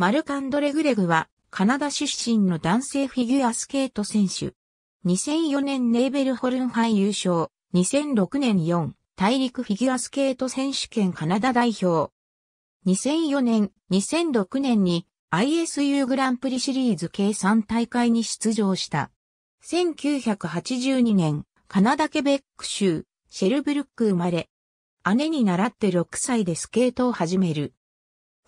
マルカンドレ・グレグは、カナダ出身の男性フィギュアスケート選手。2004年ネーベルホルン杯優勝、2006年4、大陸フィギュアスケート選手権カナダ代表。2004年、2006年に ISU グランプリシリーズ計3大会に出場した。1982年、カナダケベック州、シェルブルック生まれ。姉に習って6歳でスケートを始める。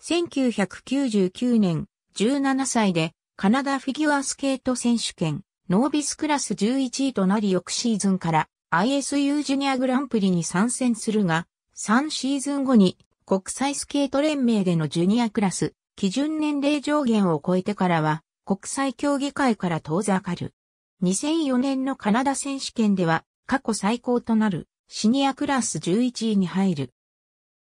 1999年、17歳でカナダフィギュアスケート選手権、ノービスクラス11位となり翌シーズンから ISU ジュニアグランプリに参戦するが、3シーズン後に国際スケート連盟でのジュニアクラス、基準年齢上限を超えてからは、国際競技会から遠ざかる。2004年のカナダ選手権では、過去最高となる、シニアクラス11位に入る。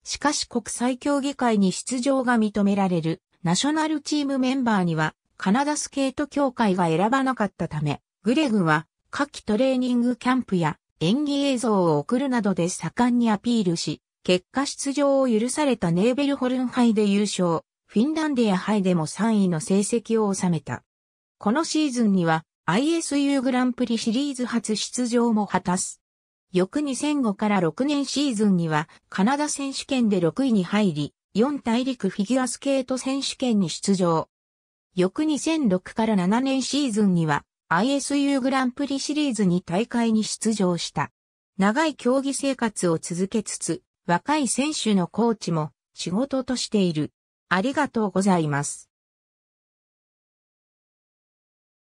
しかし国際競技会に出場が認められるナショナルチームメンバーにはカナダスケート協会が選ばなかったため、グレグは夏季トレーニングキャンプや演技映像を送るなどで盛んにアピールし、結果出場を許されたネーベルホルン杯で優勝、フィンランディア杯でも3位の成績を収めた。このシーズンには ISU グランプリシリーズ初出場も果たす。翌2005から6年シーズンにはカナダ選手権で6位に入り、4大陸フィギュアスケート選手権に出場。翌2006から7年シーズンには ISU グランプリシリーズに大会に出場した。長い競技生活を続けつつ、若い選手のコーチも仕事としている。ありがとうございます。